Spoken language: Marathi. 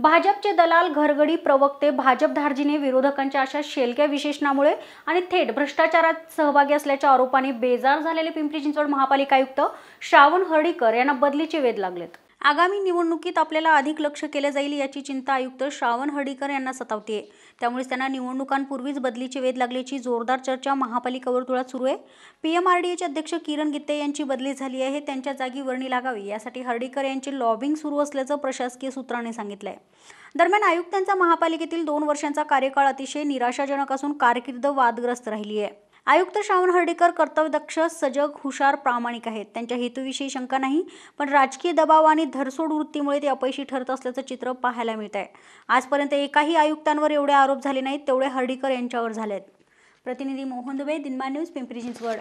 भाजपचे दलाल घरगडी प्रवक्ते भाजप धार्जीने विरोधकांच्या अशा शेलक्या विशेषणामुळे आणि थेट भ्रष्टाचारात सहभागी असल्याच्या आरोपाने बेजार झालेले पिंपरी चिंचवड महापालिका आयुक्त श्रावण हर्डीकर यांना बदलीचे वेध लागलेत आगामी निवडणुकीत आपल्याला अधिक लक्ष केलं जाईल याची चिंता आयुक्त श्रावण हर्डीकर यांना सतावते त्यामुळेच त्यांना निवडणुकांपूर्वीच बदलीचे वेध लागल्याची जोरदार चर्चा महापालिका वर्तुळात सुरू आहे पीएमआरडीएचे अध्यक्ष किरण गित्ते यांची बदली झाली आहे त्यांच्या जागी वर्णी लागावी यासाठी हर्डीकर यांची लॉबिंग सुरू असल्याचं प्रशासकीय सूत्रांनी सांगितलं आहे दरम्यान आयुक्तांचा महापालिकेतील दोन वर्षांचा कार्यकाळ अतिशय निराशाजनक असून कारकीर्द वादग्रस्त राहिली आहे आयुक्त श्रावण हर्डीकर कर्तव्यदक्ष सजग हुशार प्रामाणिक आहेत त्यांच्या हेतूविषयी शंका नाही पण राजकीय दबाव आणि धरसोड वृत्तीमुळे ते अपयशी ठरत असल्याचं चित्र पाहायला मिळत आहे आजपर्यंत एकाही आयुक्तांवर एवढे आरोप झाले नाहीत तेवढे हर्डीकर यांच्यावर झालेत प्रतिनिधी मोहन दुबे दिनमान न्यूज पिंपरी चिंचवड